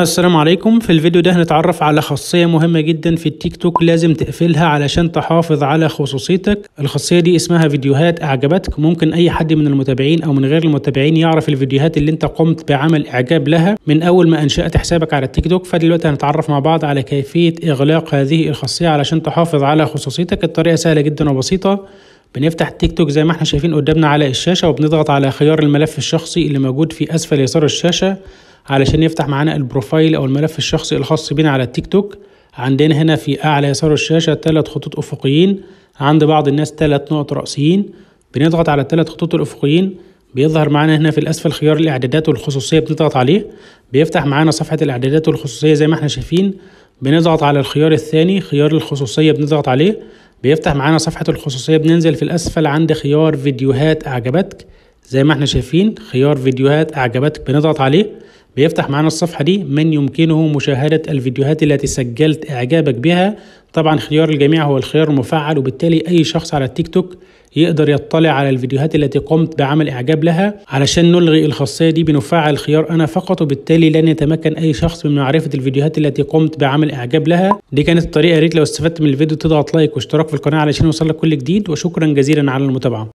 السلام عليكم في الفيديو ده هنتعرف على خاصية مهمة جدا في التيك توك لازم تقفلها علشان تحافظ على خصوصيتك الخاصية دي اسمها فيديوهات اعجبتك ممكن اي حد من المتابعين او من غير المتابعين يعرف الفيديوهات اللي انت قمت بعمل اعجاب لها من اول ما انشأت حسابك على التيك توك فدلوقتي هنتعرف مع بعض على كيفية اغلاق هذه الخاصية علشان تحافظ على خصوصيتك الطريقة سهلة جدا وبسيطة بنفتح تيك توك زي ما احنا شايفين قدامنا على الشاشة وبنضغط على خيار الملف الشخصي اللي موجود في اسفل يسار الشاشة علشان يفتح معانا البروفايل او الملف الشخصي الخاص بينا على التيك توك عندنا هنا في اعلى يسار الشاشه ثلاث خطوط افقيين عند بعض الناس ثلاث نقط راسيين بنضغط على الثلاث خطوط الافقيين بيظهر معانا هنا في الاسفل خيار الاعدادات والخصوصيه بنضغط عليه بيفتح معانا صفحه الاعدادات والخصوصيه زي ما احنا شايفين بنضغط على الخيار الثاني خيار الخصوصيه بنضغط عليه بيفتح معانا صفحه الخصوصيه بننزل في الاسفل عند خيار فيديوهات اعجبتك زي ما احنا شايفين خيار فيديوهات اعجبتك بنضغط عليه بيفتح معانا الصفحة دي من يمكنه مشاهدة الفيديوهات التي سجلت إعجابك بها طبعا خيار الجميع هو الخيار المفعل وبالتالي أي شخص على التيك توك يقدر يطلع على الفيديوهات التي قمت بعمل إعجاب لها علشان نلغي الخاصية دي بنفعل خيار أنا فقط وبالتالي لن يتمكن أي شخص من معرفة الفيديوهات التي قمت بعمل إعجاب لها دي كانت الطريقة ريت لو استفدت من الفيديو تضغط لايك واشتراك في القناة علشان يوصلك كل جديد وشكرا جزيلا على المتابعة